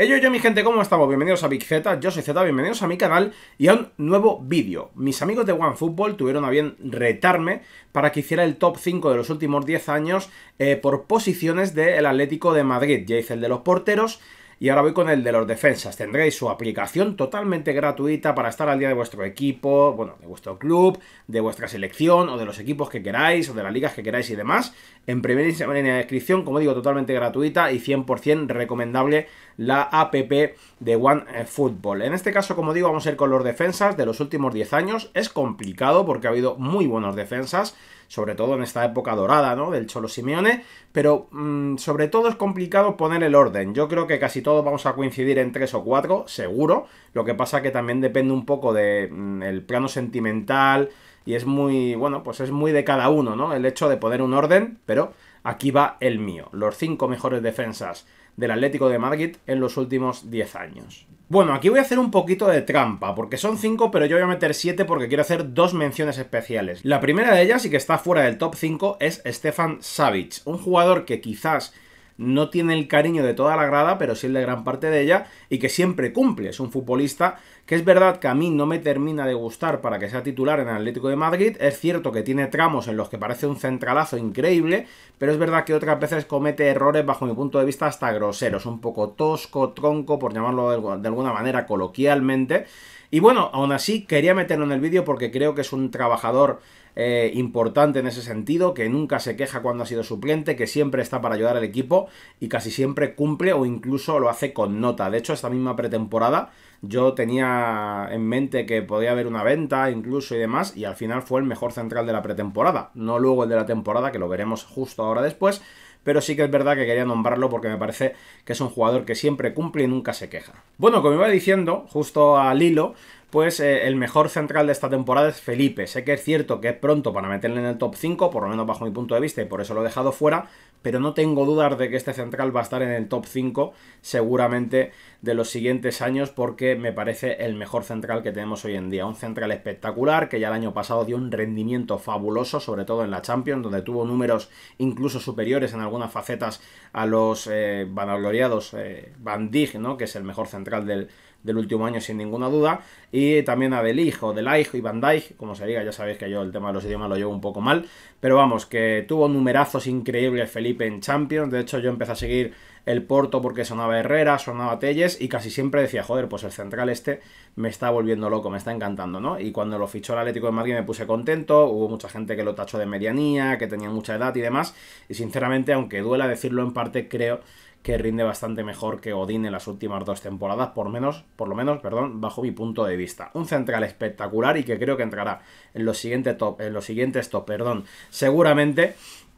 Ello yo, mi gente, ¿cómo estamos? Bienvenidos a Big Z, yo soy Z, bienvenidos a mi canal y a un nuevo vídeo. Mis amigos de OneFootball tuvieron a bien retarme para que hiciera el top 5 de los últimos 10 años eh, por posiciones del Atlético de Madrid. Ya hice el de los porteros y ahora voy con el de los defensas. Tendréis su aplicación totalmente gratuita para estar al día de vuestro equipo, bueno, de vuestro club, de vuestra selección o de los equipos que queráis o de las ligas que queráis y demás. En primera línea de descripción, como digo, totalmente gratuita y 100% recomendable la app de OneFootball. Eh, en este caso, como digo, vamos a ir con los defensas de los últimos 10 años. Es complicado porque ha habido muy buenos defensas, sobre todo en esta época dorada, ¿no? Del Cholo Simeone, pero mm, sobre todo es complicado poner el orden. Yo creo que casi todos vamos a coincidir en 3 o 4, seguro. Lo que pasa que también depende un poco del de, mm, el plano sentimental y es muy, bueno, pues es muy de cada uno, ¿no? El hecho de poner un orden, pero aquí va el mío. Los 5 mejores defensas del Atlético de Madrid en los últimos 10 años. Bueno, aquí voy a hacer un poquito de trampa, porque son 5, pero yo voy a meter 7 porque quiero hacer dos menciones especiales. La primera de ellas, y que está fuera del top 5, es Stefan Savic, un jugador que quizás no tiene el cariño de toda la grada, pero sí el de gran parte de ella, y que siempre cumple. Es un futbolista que es verdad que a mí no me termina de gustar para que sea titular en el Atlético de Madrid. Es cierto que tiene tramos en los que parece un centralazo increíble, pero es verdad que otras veces comete errores, bajo mi punto de vista, hasta groseros, un poco tosco, tronco, por llamarlo de alguna manera coloquialmente. Y bueno, aún así quería meterlo en el vídeo porque creo que es un trabajador eh, importante en ese sentido, que nunca se queja cuando ha sido suplente, que siempre está para ayudar al equipo y casi siempre cumple o incluso lo hace con nota. De hecho, esta misma pretemporada yo tenía en mente que podía haber una venta incluso y demás, y al final fue el mejor central de la pretemporada, no luego el de la temporada, que lo veremos justo ahora después, pero sí que es verdad que quería nombrarlo porque me parece que es un jugador que siempre cumple y nunca se queja. Bueno, como iba diciendo, justo al hilo, pues eh, el mejor central de esta temporada es Felipe. Sé que es cierto que es pronto para meterle en el top 5, por lo menos bajo mi punto de vista, y por eso lo he dejado fuera, pero no tengo dudas de que este central va a estar en el top 5 seguramente de los siguientes años porque me parece el mejor central que tenemos hoy en día. Un central espectacular que ya el año pasado dio un rendimiento fabuloso, sobre todo en la Champions, donde tuvo números incluso superiores en algunas facetas a los eh, vanagloriados eh, Van Dijk, ¿no? que es el mejor central del del último año sin ninguna duda, y también a hijo o hijo y Van Dijk, como se diga, ya sabéis que yo el tema de los idiomas lo llevo un poco mal, pero vamos, que tuvo numerazos increíbles Felipe en Champions, de hecho yo empecé a seguir el Porto porque sonaba Herrera, sonaba Telles y casi siempre decía, joder, pues el central este me está volviendo loco, me está encantando, ¿no? Y cuando lo fichó el Atlético de Madrid me puse contento, hubo mucha gente que lo tachó de medianía, que tenía mucha edad y demás, y sinceramente, aunque duela decirlo en parte, creo que rinde bastante mejor que Odín en las últimas dos temporadas, por menos, por lo menos, perdón, bajo mi punto de vista. Un central espectacular y que creo que entrará en los siguientes top, en los siguientes top, perdón, seguramente,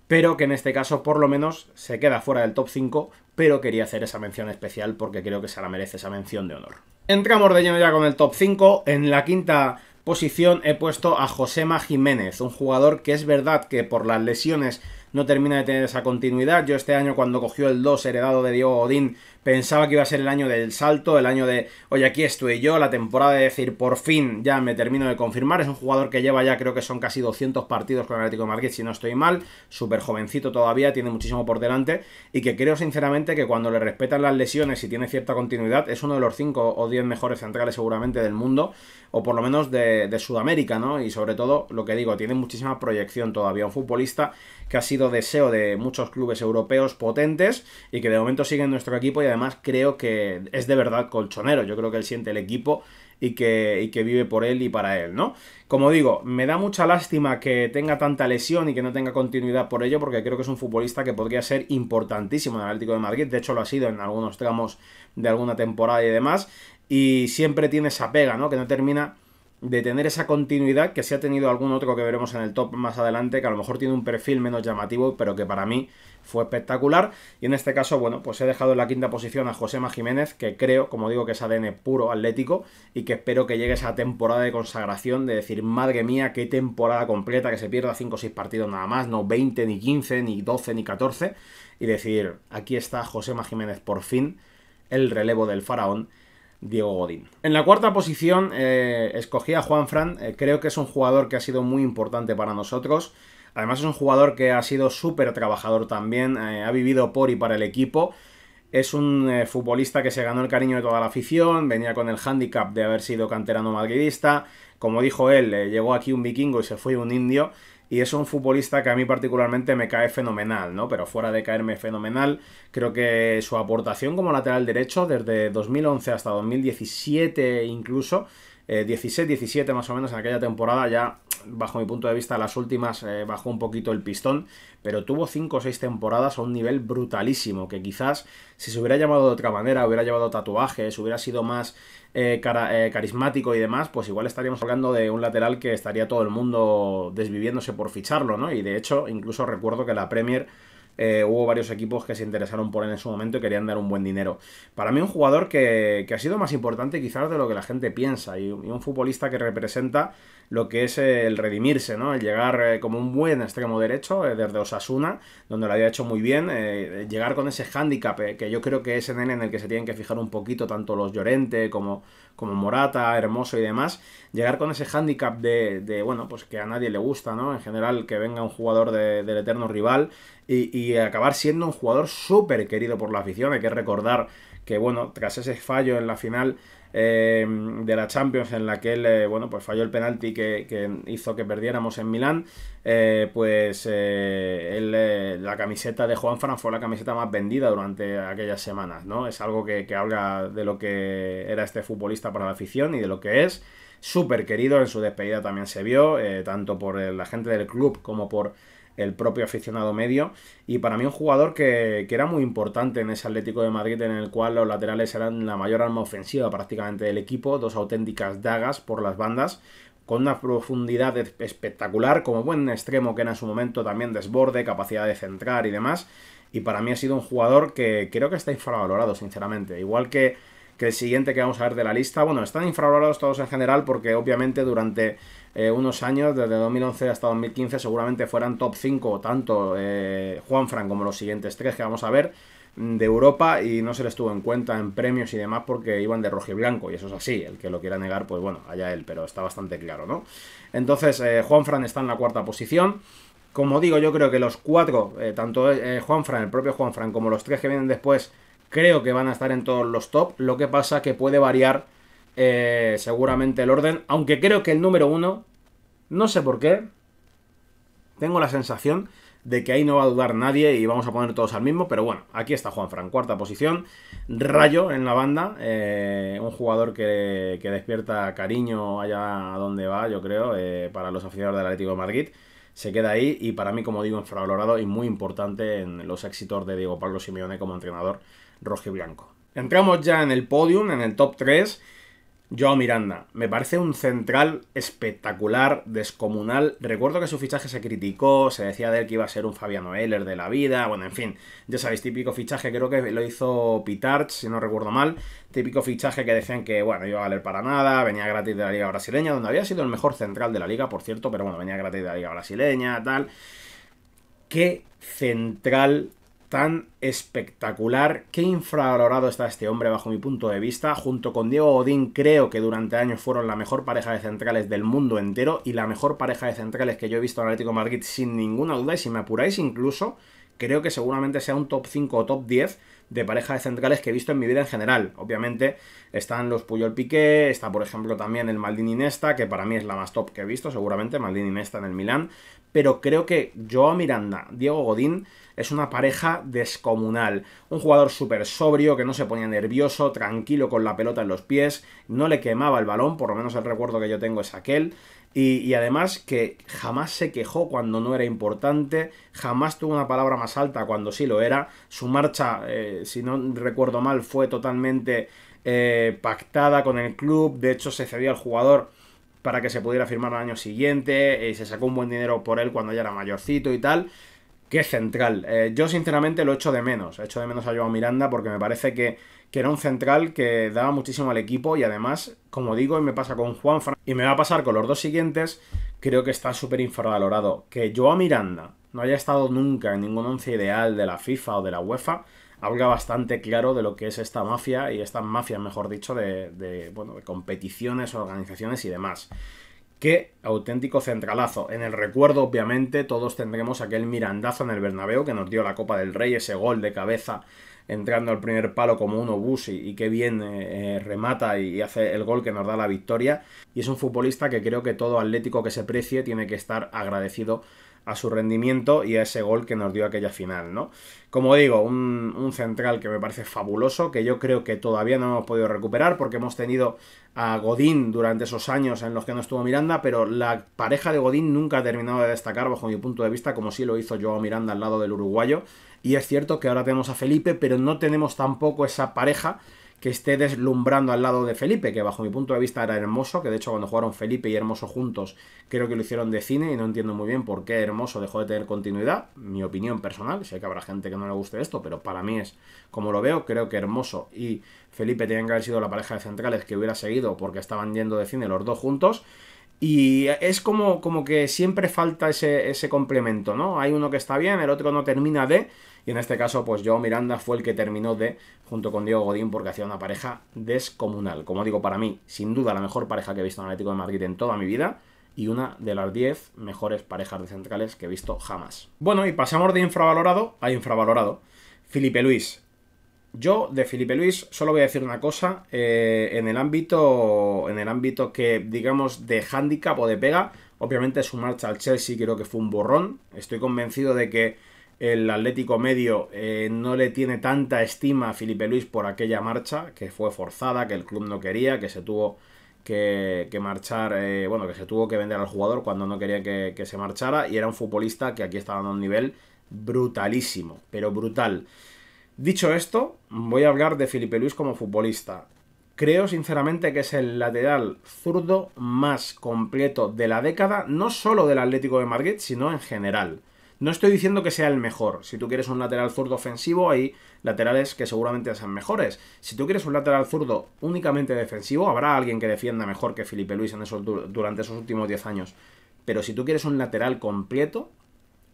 pero que en este caso por lo menos se queda fuera del top 5, pero quería hacer esa mención especial porque creo que se la merece esa mención de honor. Entramos de lleno ya con el top 5, en la quinta posición he puesto a Josema Jiménez, un jugador que es verdad que por las lesiones no termina de tener esa continuidad. Yo este año cuando cogió el 2 heredado de Diego Odín pensaba que iba a ser el año del salto, el año de, oye, aquí estoy yo, la temporada de decir, por fin ya me termino de confirmar, es un jugador que lleva ya creo que son casi 200 partidos con el Atlético de Madrid, si no estoy mal, súper jovencito todavía, tiene muchísimo por delante y que creo sinceramente que cuando le respetan las lesiones y tiene cierta continuidad, es uno de los 5 o 10 mejores centrales seguramente del mundo, o por lo menos de, Sudamérica, ¿no? Y sobre todo, lo que digo, tiene muchísima proyección todavía, un futbolista que ha sido deseo de muchos clubes europeos potentes y que de momento sigue en nuestro equipo y además creo que es de verdad colchonero. Yo creo que él siente el equipo y que, que vive por él y para él, ¿no? Como digo, me da mucha lástima que tenga tanta lesión y que no tenga continuidad por ello, porque creo que es un futbolista que podría ser importantísimo en el Atlético de Madrid. De hecho, lo ha sido en algunos tramos de alguna temporada y demás. Y siempre tiene esa pega, ¿no? Que no termina de tener esa continuidad que si ha tenido algún otro que veremos en el top más adelante, que a lo mejor tiene un perfil menos llamativo, pero que para mí fue espectacular. Y en este caso, bueno, pues he dejado en la quinta posición a Joséma Jiménez, que creo, como digo, que es ADN puro atlético y que espero que llegue esa temporada de consagración de decir, madre mía, qué temporada completa, que se pierda 5 o 6 partidos nada más, no 20, ni 15, ni 12, ni 14. Y decir, aquí está Joséma Jiménez por fin, el relevo del faraón Diego Godín. En la cuarta posición eh, escogí a Juan Fran. Eh, creo que es un jugador que ha sido muy importante para nosotros. Además es un jugador que ha sido súper trabajador también, eh, ha vivido por y para el equipo. Es un futbolista que se ganó el cariño de toda la afición, venía con el hándicap de haber sido canterano madridista. Como dijo él, llegó aquí un vikingo y se fue un indio y es un futbolista que a mí particularmente me cae fenomenal, ¿no? Pero fuera de caerme fenomenal, creo que su aportación como lateral derecho desde 2011 hasta 2017 incluso 16-17 eh, más o menos en aquella temporada, ya bajo mi punto de vista las últimas eh, bajó un poquito el pistón, pero tuvo 5 o 6 temporadas a un nivel brutalísimo, que quizás si se hubiera llamado de otra manera, hubiera llevado tatuajes, hubiera sido más eh, carismático y demás, pues igual estaríamos hablando de un lateral que estaría todo el mundo desviviéndose por ficharlo, ¿no? Y de hecho, incluso recuerdo que la Premier eh, hubo varios equipos que se interesaron por él en su momento y querían dar un buen dinero. Para mí un jugador que, ha sido más importante quizás de lo que la gente piensa y un futbolista que representa lo que es el redimirse, ¿no? El llegar eh, como un buen extremo derecho eh, desde Osasuna, donde lo había hecho muy bien, eh, llegar con ese hándicap que yo creo que es en el, en el que se tienen que fijar un poquito tanto los Llorente como, como Morata, Hermoso y demás, llegar con ese hándicap de, bueno, pues que a nadie le gusta, ¿no? En general que venga un jugador del eterno rival y, y acabar siendo un jugador súper querido por la afición, hay que recordar que bueno, tras ese fallo en la final eh, de la Champions en la que él, eh, bueno, pues falló el penalti que, hizo que perdiéramos en Milán, eh, pues eh, la camiseta de Juan Fran fue la camiseta más vendida durante aquellas semanas, ¿no? Es algo que, que habla de lo que era este futbolista para la afición y de lo que es. Súper querido, en su despedida también se vio, tanto por la gente del club como por el propio aficionado medio. Y para mí un jugador que, era muy importante en ese Atlético de Madrid en el cual los laterales eran la mayor arma ofensiva prácticamente del equipo, dos auténticas dagas por las bandas, con una profundidad espectacular, como buen extremo que en su momento también desborde, capacidad de centrar y demás. Y para mí ha sido un jugador que creo que está infravalorado, sinceramente. Igual que que el siguiente que vamos a ver de la lista. Bueno, están infravalorados todos en general porque obviamente durante eh, unos años, desde 2011 hasta 2015, seguramente fueran top 5 tanto eh, juan Juanfran como los siguientes tres que vamos a ver mm, de Europa y no se les tuvo en cuenta en premios y demás porque iban de rojo y blanco y eso es así, el que lo quiera negar pues bueno, allá él, pero está bastante claro, ¿no? Entonces eh, juan Juanfran está en la cuarta posición. Como digo, yo creo que los cuatro, tanto Juanfran, el propio Juanfran, como los tres que vienen después, Creo que van a estar en todos los top, lo que pasa que puede variar eh, seguramente el orden, aunque creo que el número uno, no sé por qué, tengo la sensación de que ahí no va a dudar nadie y vamos a poner todos al mismo, pero bueno, aquí está Juan Fran, cuarta posición, Rayo en la banda, eh, un jugador que, despierta cariño allá donde va, yo creo, eh, para los aficionados del Atlético de Madrid, se queda ahí y para mí, como digo, infravalorado y muy importante en los éxitos de Diego Pablo Simeone como entrenador Blanco. Entramos ya en el podium, en el top 3. Joao Miranda, me parece un central espectacular, descomunal. Recuerdo que su fichaje se criticó, se decía de él que iba a ser un Fabiano Heller de la vida, bueno, en fin, ya sabéis, típico fichaje, creo que lo hizo Pitarch si no recuerdo mal, típico fichaje que decían que, bueno, iba a valer para nada, venía gratis de la Liga Brasileña, donde había sido el mejor central de la Liga, por cierto, pero bueno, venía gratis de la Liga Brasileña, tal. Qué central tan espectacular. Qué infravalorado está este hombre bajo mi punto de vista. Junto con Diego Odín, creo que durante años fueron la mejor pareja de centrales del mundo entero y la mejor pareja de centrales que yo he visto en Atlético Madrid sin ninguna duda y si me apuráis incluso creo que seguramente sea un top 5 o top 10 de parejas de centrales que he visto en mi vida en general. Obviamente están los Puyol Piqué, está por ejemplo también el Maldini Nesta, que para mí es la más top que he visto, seguramente Maldini Nesta en el Milán, pero creo que Joao Miranda, Diego Godín es una pareja descomunal. Un jugador súper sobrio, que no se ponía nervioso, tranquilo con la pelota en los pies, no le quemaba el balón, por lo menos el recuerdo que yo tengo es aquel. Y, además que jamás se quejó cuando no era importante, jamás tuvo una palabra más alta cuando sí lo era. Su marcha, eh, si no recuerdo mal, fue totalmente eh, pactada con el club. De hecho, se cedió al jugador para que se pudiera firmar al año siguiente. Eh, y se sacó un buen dinero por él cuando ya era mayorcito y tal. Qué central. yo, sinceramente, lo echo de menos. Echo de menos a Joao Miranda porque me parece que que era un central que daba muchísimo al equipo y además, como digo, y me pasa con Juan y me va a pasar con los dos siguientes, creo que está súper infravalorado. Que Joao Miranda no haya estado nunca en ningún once ideal de la FIFA o de la UEFA, habla bastante claro de lo que es esta mafia y estas mafias, mejor dicho, de, bueno, de competiciones, organizaciones y demás. Qué auténtico centralazo. En el recuerdo, obviamente, todos tendremos aquel mirandazo en el Bernabéu que nos dio la Copa del Rey, ese gol de cabeza entrando al primer palo como uno obús y que bien eh, eh, remata y hace el gol que nos da la victoria. Y es un futbolista que creo que todo atlético que se precie tiene que estar agradecido a su rendimiento y a ese gol que nos dio aquella final, ¿no? Como digo, un, central que me parece fabuloso, que yo creo que todavía no hemos podido recuperar porque hemos tenido a Godín durante esos años en los que no estuvo Miranda, pero la pareja de Godín nunca ha terminado de destacar bajo mi punto de vista como sí lo hizo Joao Miranda al lado del uruguayo. Y es cierto que ahora tenemos a Felipe, pero no tenemos tampoco esa pareja que esté deslumbrando al lado de Felipe, que bajo mi punto de vista era Hermoso, que de hecho cuando jugaron Felipe y Hermoso juntos creo que lo hicieron de cine y no entiendo muy bien por qué Hermoso dejó de tener continuidad, mi opinión personal, sé que habrá gente que no le guste esto, pero para mí es como lo veo, creo que Hermoso y Felipe tenían que haber sido la pareja de centrales que hubiera seguido porque estaban yendo de cine los dos juntos y es como, como que siempre falta ese, ese complemento, ¿no? Hay uno que está bien, el otro no termina de. Y en este caso, pues yo Miranda fue el que terminó de, junto con Diego Godín, porque hacía una pareja descomunal. Como digo, para mí, sin duda, la mejor pareja que he visto en Atlético de Madrid en toda mi vida. Y una de las 10 mejores parejas de centrales que he visto jamás. Bueno, y pasamos de infravalorado a infravalorado. Felipe Luis, yo de Felipe Luis solo voy a decir una cosa, eh, en, el ámbito, en el ámbito que digamos de hándicap o de pega, obviamente su marcha al Chelsea creo que fue un borrón, estoy convencido de que el Atlético medio eh, no le tiene tanta estima a Felipe Luis por aquella marcha, que fue forzada, que el club no quería, que se tuvo que, que marchar, eh, bueno, que se tuvo que vender al jugador cuando no quería que, se marchara y era un futbolista que aquí estaba dando un nivel brutalísimo, pero brutal. Dicho esto, voy a hablar de Felipe Luis como futbolista. Creo sinceramente que es el lateral zurdo más completo de la década, no solo del Atlético de Madrid, sino en general. No estoy diciendo que sea el mejor. Si tú quieres un lateral zurdo ofensivo, hay laterales que seguramente sean mejores. Si tú quieres un lateral zurdo únicamente defensivo, habrá alguien que defienda mejor que Felipe Luis en durante esos últimos 10 años. Pero si tú quieres un lateral completo,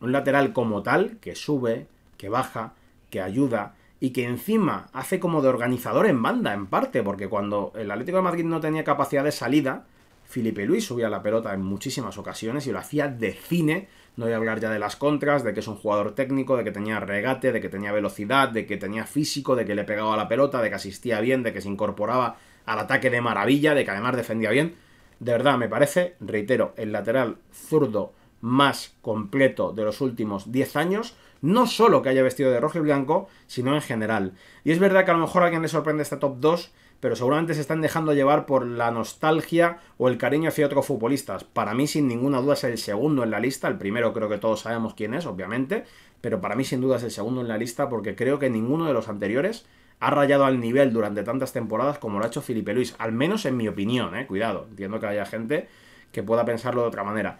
un lateral como tal, que sube, que baja, que ayuda, y que encima hace como de organizador en banda, en parte, porque cuando el Atlético de Madrid no tenía capacidad de salida, Felipe Luis subía la pelota en muchísimas ocasiones y lo hacía de cine. No voy a hablar ya de las contras, de que es un jugador técnico, de que tenía regate, de que tenía velocidad, de que tenía físico, de que le pegaba la pelota, de que asistía bien, de que se incorporaba al ataque de maravilla, de que además defendía bien. De verdad, me parece, reitero, el lateral zurdo más completo de los últimos 10 años, no solo que haya vestido de rojo y blanco, sino en general. Y es verdad que a lo mejor a alguien le sorprende este top 2, pero seguramente se están dejando llevar por la nostalgia o el cariño hacia otros futbolistas. Para mí, sin ninguna duda, es el segundo en la lista. El primero creo que todos sabemos quién es, obviamente, pero para mí, sin duda, es el segundo en la lista porque creo que ninguno de los anteriores ha rayado al nivel durante tantas temporadas como lo ha hecho Felipe Luis, al menos en mi opinión, ¿eh? cuidado, entiendo que haya gente que pueda pensarlo de otra manera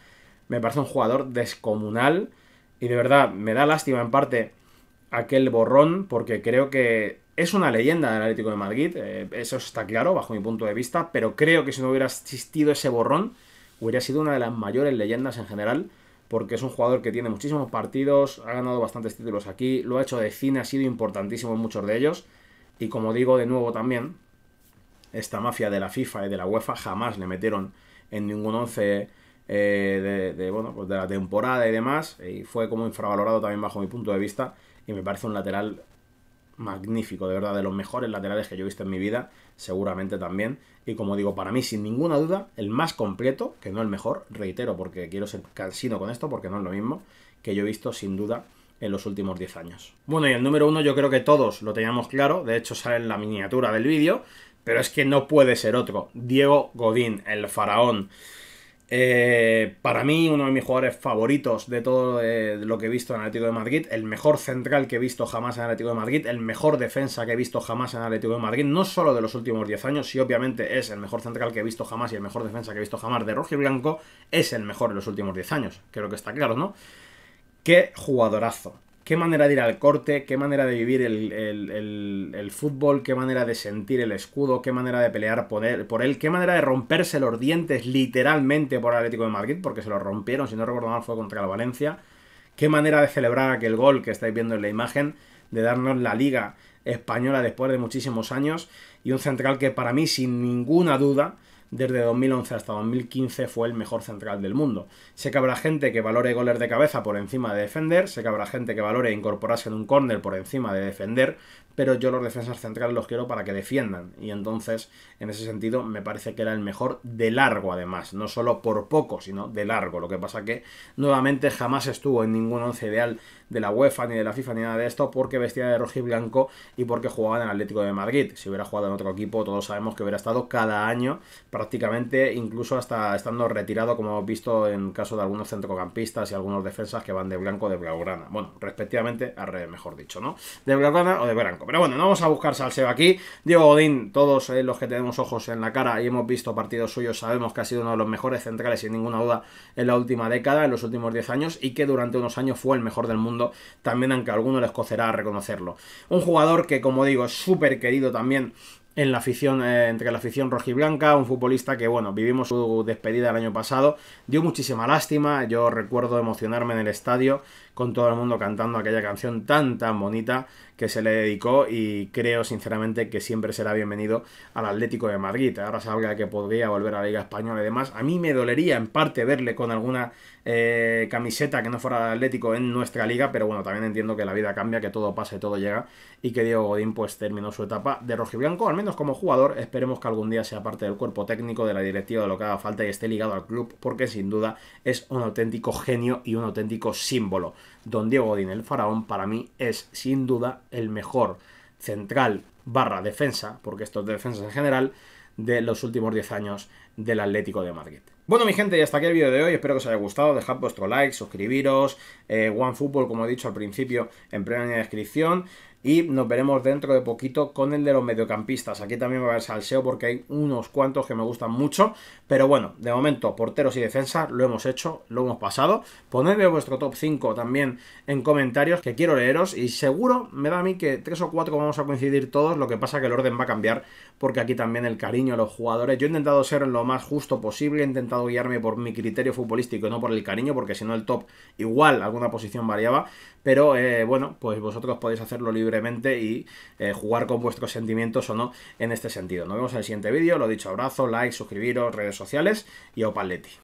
me parece un jugador descomunal y de verdad me da lástima en parte aquel borrón porque creo que es una leyenda del Atlético de Madrid, eh, eso está claro bajo mi punto de vista, pero creo que si no hubiera existido ese borrón hubiera sido una de las mayores leyendas en general porque es un jugador que tiene muchísimos partidos, ha ganado bastantes títulos aquí, lo ha hecho de cine, ha sido importantísimo en muchos de ellos y como digo de nuevo también, esta mafia de la FIFA y de la UEFA jamás le metieron en ningún once eh, de, bueno, pues de la temporada y demás, y fue como infravalorado también bajo mi punto de vista, y me parece un lateral magnífico, de verdad, de los mejores laterales que yo he visto en mi vida, seguramente también. Y como digo, para mí, sin ninguna duda, el más completo, que no el mejor, reitero, porque quiero ser cansino con esto, porque no es lo mismo, que yo he visto sin duda en los últimos 10 años. Bueno, y el número uno yo creo que todos lo teníamos claro, de hecho sale en la miniatura del vídeo, pero es que no puede ser otro. Diego Godín, el faraón. Eh, para mí, uno de mis jugadores favoritos de todo eh, lo que he visto en Atlético de Madrid, el mejor central que he visto jamás en Atlético de Madrid, el mejor defensa que he visto jamás en Atlético de Madrid, no solo de los últimos 10 años, Si obviamente es el mejor central que he visto jamás y el mejor defensa que he visto jamás de Roger Blanco, es el mejor en los últimos 10 años, creo que está claro, ¿no? Qué jugadorazo qué manera de ir al corte, qué manera de vivir el, fútbol, qué manera de sentir el escudo, qué manera de pelear por él, qué manera de romperse los dientes literalmente por Atlético de Madrid, porque se lo rompieron, si no recuerdo mal, fue contra la Valencia. Qué manera de celebrar aquel gol que estáis viendo en la imagen, de darnos la liga española después de muchísimos años. Y un central que para mí, sin ninguna duda, desde 2011 hasta 2015 fue el mejor central del mundo. Sé que habrá gente que valore goles de cabeza por encima de defender, sé que habrá gente que valore incorporarse en un córner por encima de defender, pero yo los defensas centrales los quiero para que defiendan. Y entonces, en ese sentido, me parece que era el mejor de largo además, no solo por poco, sino de largo. Lo que pasa que, nuevamente, jamás estuvo en ningún once ideal de la UEFA ni de la FIFA ni nada de esto porque vestía de rojiblanco y blanco y porque jugaba en el Atlético de Madrid. Si hubiera jugado en otro equipo, todos sabemos que hubiera estado cada año prácticamente incluso hasta estando retirado, como hemos visto en caso de algunos centrocampistas y algunos defensas que van de blanco o de blaugrana. Bueno, respectivamente, mejor dicho, ¿no? De blaugrana o de blanco. Pero bueno, no vamos a buscar salseo aquí. Diego Godín, todos eh, los que tenemos ojos en la cara y hemos visto partidos suyos, sabemos que ha sido uno de los mejores centrales, sin ninguna duda, en la última década, en los últimos 10 años, y que durante unos años fue el mejor del mundo, también aunque a alguno les cocerá reconocerlo. Un jugador que, como digo, es súper querido también en la afición, eh, entre la afición rojiblanca, un futbolista que, bueno, vivimos su despedida el año pasado, dio muchísima lástima, yo recuerdo emocionarme en el estadio con todo el mundo cantando aquella canción tan, tan bonita que se le dedicó y creo sinceramente que siempre será bienvenido al Atlético de Madrid. Ahora salga que podría volver a la Liga Española y demás. A mí me dolería en parte verle con alguna eh, camiseta que no fuera de Atlético en nuestra liga, pero bueno, también entiendo que la vida cambia, que todo pasa y todo llega y que Diego Godín pues terminó su etapa de rojiblanco, al menos como jugador. Esperemos que algún día sea parte del cuerpo técnico, de la directiva, de lo que haga falta y esté ligado al club, porque sin duda es un auténtico genio y un auténtico símbolo. Don Diego Godín, el faraón, para mí es sin duda el mejor central barra defensa, porque esto es defensa en general, de los últimos 10 años del Atlético de Madrid. Bueno, mi gente, y hasta aquí el vídeo de hoy. Espero que os haya gustado. Dejad vuestro like, suscribiros. Eh, OneFootball, como he dicho al principio, en primera descripción. Y nos veremos dentro de poquito con el de los mediocampistas. Aquí también va a haber salseo porque hay unos cuantos que me gustan mucho. Pero bueno, de momento, porteros y defensa, lo hemos hecho, lo hemos pasado. Ponedme vuestro top 5 también en comentarios que quiero leeros. Y seguro me da a mí que 3 o 4 vamos a coincidir todos. Lo que pasa que el orden va a cambiar porque aquí también el cariño a los jugadores. Yo he intentado ser lo más justo posible. He intentado guiarme por mi criterio futbolístico y no por el cariño porque si no el top igual alguna posición variaba. Pero eh, bueno, pues vosotros podéis hacerlo libre y eh, jugar con vuestros sentimientos o no en este sentido. Nos vemos en el siguiente vídeo, lo dicho, abrazo, like, suscribiros, redes sociales y opaletti.